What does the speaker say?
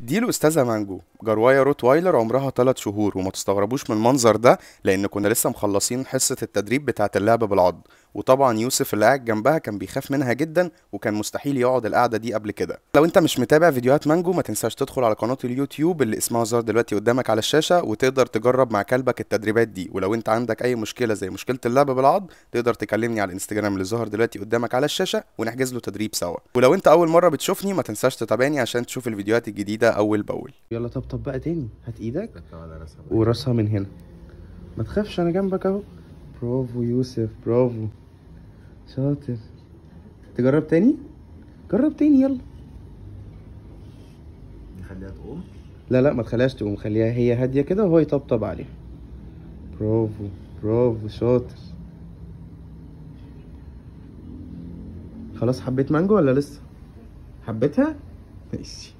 دي الاستاذه مانجو جروايه وايلر عمرها 3 شهور وما تستغربوش من المنظر ده لان كنا لسه مخلصين حصه التدريب بتاعه اللعب بالعض وطبعا يوسف اللي قاعد جنبها كان بيخاف منها جدا وكان مستحيل يقعد القعده دي قبل كده لو انت مش متابع فيديوهات مانجو ما تنساش تدخل على قناه اليوتيوب اللي اسمها زار دلوقتي قدامك على الشاشه وتقدر تجرب مع كلبك التدريبات دي ولو انت عندك اي مشكله زي مشكله اللعب بالعض تقدر تكلمني على الانستجرام اللي ظهر دلوقتي قدامك على الشاشه ونحجز له تدريب سوا ولو انت اول مره بتشوفني ما تنساش تتابعني عشان تشوف الفيديوهات الجديده اول باول يلا طب طب بقى تاني هات ايدك وراسها من هنا ما تخافش انا جنبك اهو برافو يوسف برافو شاطر تجرب تاني جرب تاني يلا نخليها تقوم لا لا ما تخليهاش تقوم خليها هي هاديه كده وهو يطبطب عليها برافو برافو شاطر خلاص حبيت مانجو ولا لسه حبيتها ماشي